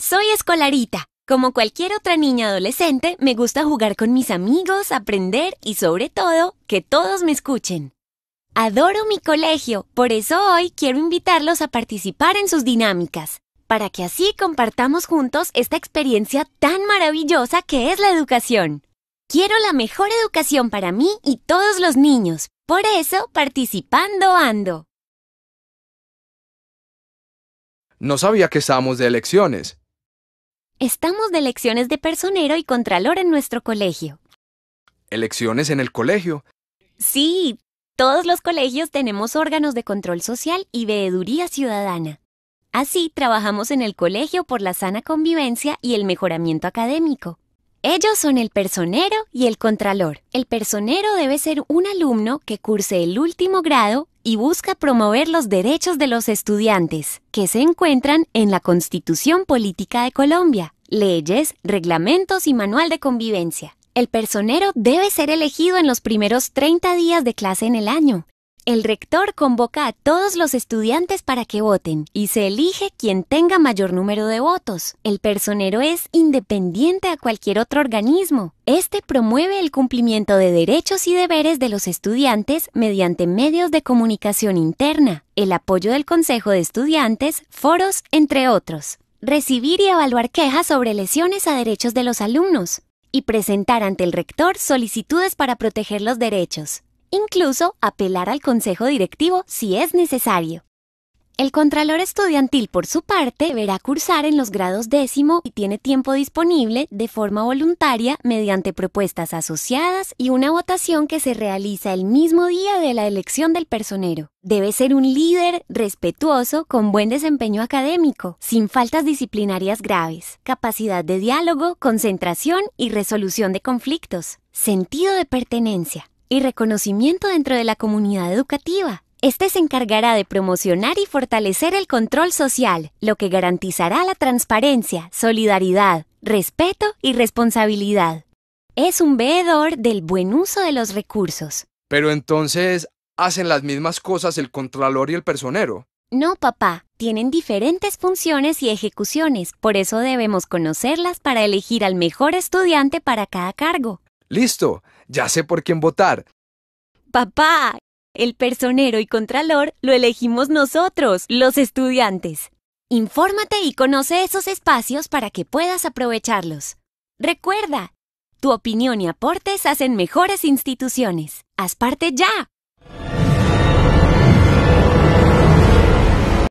soy Escolarita. Como cualquier otra niña adolescente, me gusta jugar con mis amigos, aprender y sobre todo, que todos me escuchen. Adoro mi colegio, por eso hoy quiero invitarlos a participar en sus dinámicas, para que así compartamos juntos esta experiencia tan maravillosa que es la educación. Quiero la mejor educación para mí y todos los niños, por eso participando ando. No sabía que estábamos de elecciones. Estamos de elecciones de personero y contralor en nuestro colegio. ¿Elecciones en el colegio? Sí, todos los colegios tenemos órganos de control social y veeduría ciudadana. Así trabajamos en el colegio por la sana convivencia y el mejoramiento académico. Ellos son el personero y el contralor. El personero debe ser un alumno que curse el último grado y busca promover los derechos de los estudiantes, que se encuentran en la Constitución Política de Colombia, leyes, reglamentos y manual de convivencia. El personero debe ser elegido en los primeros 30 días de clase en el año el rector convoca a todos los estudiantes para que voten y se elige quien tenga mayor número de votos. El personero es independiente a cualquier otro organismo. Este promueve el cumplimiento de derechos y deberes de los estudiantes mediante medios de comunicación interna, el apoyo del Consejo de Estudiantes, foros, entre otros. Recibir y evaluar quejas sobre lesiones a derechos de los alumnos, y presentar ante el rector solicitudes para proteger los derechos incluso apelar al Consejo Directivo si es necesario. El Contralor Estudiantil, por su parte, verá cursar en los grados décimo y tiene tiempo disponible de forma voluntaria mediante propuestas asociadas y una votación que se realiza el mismo día de la elección del personero. Debe ser un líder respetuoso, con buen desempeño académico, sin faltas disciplinarias graves, capacidad de diálogo, concentración y resolución de conflictos, sentido de pertenencia, y reconocimiento dentro de la comunidad educativa. Este se encargará de promocionar y fortalecer el control social, lo que garantizará la transparencia, solidaridad, respeto y responsabilidad. Es un veedor del buen uso de los recursos. Pero entonces, ¿hacen las mismas cosas el contralor y el personero? No, papá, tienen diferentes funciones y ejecuciones, por eso debemos conocerlas para elegir al mejor estudiante para cada cargo. Listo, ya sé por quién votar. Papá, el personero y contralor lo elegimos nosotros, los estudiantes. Infórmate y conoce esos espacios para que puedas aprovecharlos. Recuerda, tu opinión y aportes hacen mejores instituciones. Haz parte ya.